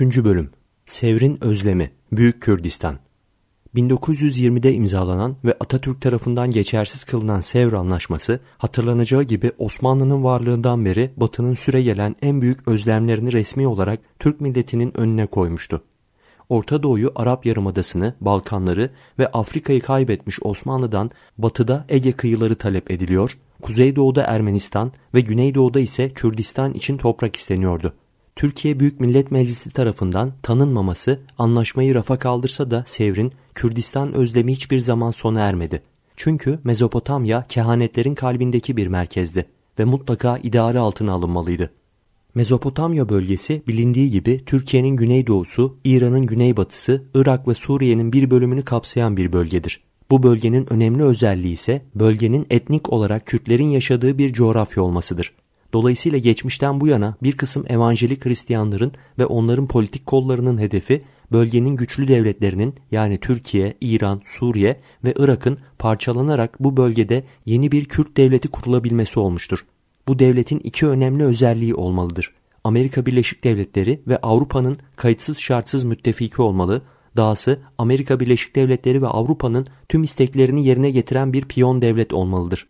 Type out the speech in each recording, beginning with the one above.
3. Bölüm Sevrin Özlemi Büyük Kürdistan 1920'de imzalanan ve Atatürk tarafından geçersiz kılınan Sevr Anlaşması, hatırlanacağı gibi Osmanlı'nın varlığından beri Batı'nın süre gelen en büyük özlemlerini resmi olarak Türk milletinin önüne koymuştu. Orta Doğu'yu, Arap Yarımadası'nı, Balkanları ve Afrika'yı kaybetmiş Osmanlı'dan batıda Ege kıyıları talep ediliyor, kuzeydoğuda Ermenistan ve güneydoğuda ise Kürdistan için toprak isteniyordu. Türkiye Büyük Millet Meclisi tarafından tanınmaması anlaşmayı rafa kaldırsa da Sevr'in Kürdistan özlemi hiçbir zaman sona ermedi. Çünkü Mezopotamya kehanetlerin kalbindeki bir merkezdi ve mutlaka idare altına alınmalıydı. Mezopotamya bölgesi bilindiği gibi Türkiye'nin güneydoğusu, İran'ın güneybatısı, Irak ve Suriye'nin bir bölümünü kapsayan bir bölgedir. Bu bölgenin önemli özelliği ise bölgenin etnik olarak Kürtlerin yaşadığı bir coğrafya olmasıdır. Dolayısıyla geçmişten bu yana bir kısım evanjelik Hristiyanların ve onların politik kollarının hedefi bölgenin güçlü devletlerinin yani Türkiye, İran, Suriye ve Irak'ın parçalanarak bu bölgede yeni bir Kürt devleti kurulabilmesi olmuştur. Bu devletin iki önemli özelliği olmalıdır. Amerika Birleşik Devletleri ve Avrupa'nın kayıtsız şartsız müttefiki olmalı, dahası Amerika Birleşik Devletleri ve Avrupa'nın tüm isteklerini yerine getiren bir piyon devlet olmalıdır.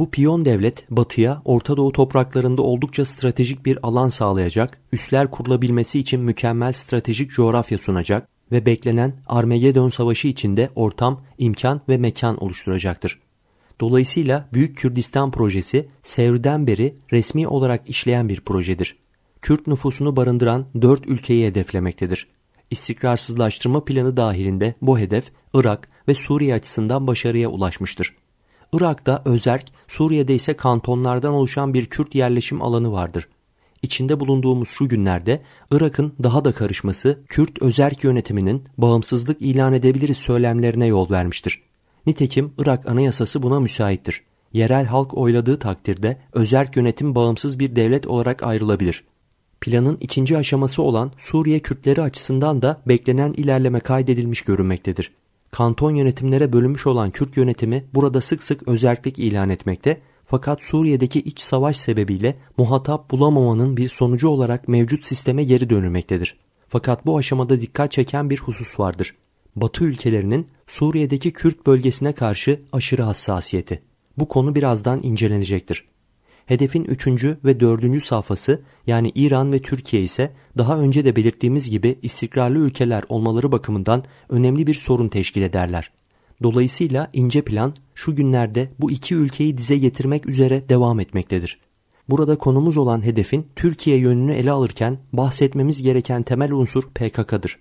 Bu piyon devlet batıya Orta Doğu topraklarında oldukça stratejik bir alan sağlayacak, üsler kurulabilmesi için mükemmel stratejik coğrafya sunacak ve beklenen Armageddon Savaşı içinde ortam, imkan ve mekan oluşturacaktır. Dolayısıyla Büyük Kürdistan Projesi Sevr'den beri resmi olarak işleyen bir projedir. Kürt nüfusunu barındıran dört ülkeyi hedeflemektedir. İstikrarsızlaştırma planı dahilinde bu hedef Irak ve Suriye açısından başarıya ulaşmıştır. Irak'ta özerk Suriye'de ise kantonlardan oluşan bir Kürt yerleşim alanı vardır. İçinde bulunduğumuz şu günlerde Irak'ın daha da karışması Kürt özerk yönetiminin bağımsızlık ilan edebiliriz söylemlerine yol vermiştir. Nitekim Irak anayasası buna müsaittir. Yerel halk oyladığı takdirde özerk yönetim bağımsız bir devlet olarak ayrılabilir. Planın ikinci aşaması olan Suriye Kürtleri açısından da beklenen ilerleme kaydedilmiş görünmektedir kanton yönetimlere bölünmüş olan Kürt yönetimi burada sık sık özerklik ilan etmekte fakat Suriye'deki iç savaş sebebiyle muhatap bulamamanın bir sonucu olarak mevcut sisteme geri dönülmektedir. Fakat bu aşamada dikkat çeken bir husus vardır. Batı ülkelerinin Suriye'deki Kürt bölgesine karşı aşırı hassasiyeti. Bu konu birazdan incelenecektir. Hedefin 3. ve 4. safhası yani İran ve Türkiye ise daha önce de belirttiğimiz gibi istikrarlı ülkeler olmaları bakımından önemli bir sorun teşkil ederler. Dolayısıyla ince plan şu günlerde bu iki ülkeyi dize getirmek üzere devam etmektedir. Burada konumuz olan hedefin Türkiye yönünü ele alırken bahsetmemiz gereken temel unsur PKK'dır.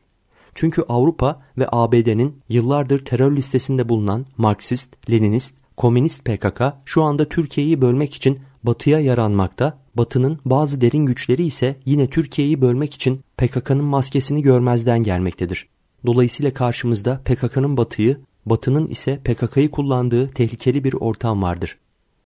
Çünkü Avrupa ve ABD'nin yıllardır terör listesinde bulunan Marksist, Leninist, Komünist PKK şu anda Türkiye'yi bölmek için batıya yaranmakta, batının bazı derin güçleri ise yine Türkiye'yi bölmek için PKK'nın maskesini görmezden gelmektedir. Dolayısıyla karşımızda PKK'nın batıyı, batının ise PKK'yı kullandığı tehlikeli bir ortam vardır.